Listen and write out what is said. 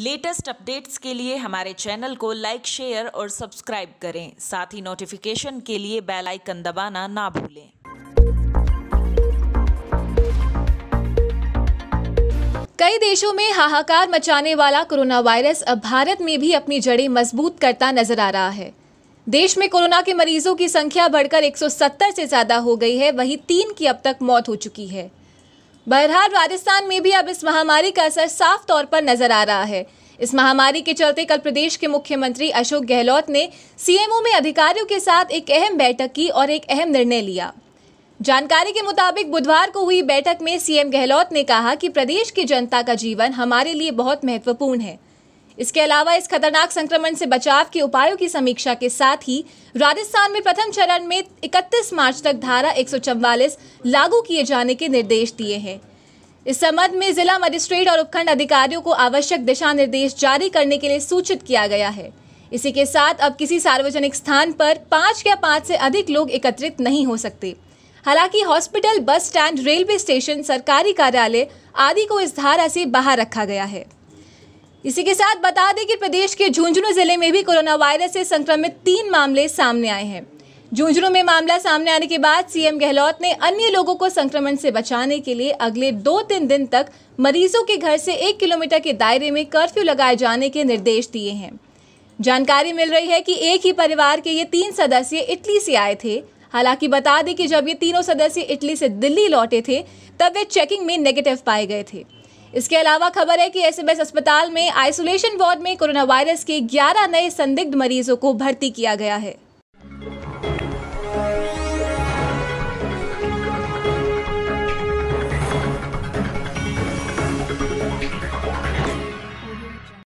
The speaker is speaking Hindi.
लेटेस्ट अपडेट्स के लिए हमारे चैनल को लाइक शेयर और सब्सक्राइब करें साथ ही नोटिफिकेशन के लिए बेल आइकन दबाना ना भूलें कई देशों में हाहाकार मचाने वाला कोरोना वायरस अब भारत में भी अपनी जड़ें मजबूत करता नजर आ रहा है देश में कोरोना के मरीजों की संख्या बढ़कर 170 से ज़्यादा हो गई है वहीं तीन की अब तक मौत हो चुकी है बहरहाल राजस्थान में भी अब इस महामारी का असर साफ तौर पर नजर आ रहा है इस महामारी के चलते कल प्रदेश के मुख्यमंत्री अशोक गहलोत ने सीएमओ में अधिकारियों के साथ एक अहम बैठक की और एक अहम निर्णय लिया जानकारी के मुताबिक बुधवार को हुई बैठक में सीएम गहलोत ने कहा कि प्रदेश की जनता का जीवन हमारे लिए बहुत महत्वपूर्ण है इसके अलावा इस खतरनाक संक्रमण से बचाव के उपायों की समीक्षा के साथ ही राजस्थान में प्रथम चरण में 31 मार्च तक धारा एक लागू किए जाने के निर्देश दिए हैं इस संबंध में जिला मजिस्ट्रेट और उपखंड अधिकारियों को आवश्यक दिशा निर्देश जारी करने के लिए सूचित किया गया है इसी के साथ अब किसी सार्वजनिक स्थान पर पाँच या पाँच से अधिक लोग एकत्रित नहीं हो सकते हालांकि hospital bus stand railway station सरकारी कार्यालय आदि को इस धारा से बाहर रखा गया है इसी के साथ बता दें कि प्रदेश के झुंझुनू जिले में भी कोरोना वायरस से संक्रमित तीन मामले सामने आए हैं झुंझुनू में मामला सामने आने के बाद सीएम गहलोत ने अन्य लोगों को संक्रमण से बचाने के लिए अगले दो तीन दिन तक मरीजों के घर से एक किलोमीटर के दायरे में कर्फ्यू लगाए जाने के निर्देश दिए हैं जानकारी मिल रही है कि एक ही परिवार के ये तीन सदस्य इटली से आए थे हालांकि बता दें कि जब ये तीनों सदस्य इटली से दिल्ली लौटे थे तब वे चेकिंग में नेगेटिव पाए गए थे इसके अलावा खबर है कि एसएमएस अस्पताल में आइसोलेशन वार्ड में कोरोना वायरस के 11 नए संदिग्ध मरीजों को भर्ती किया गया है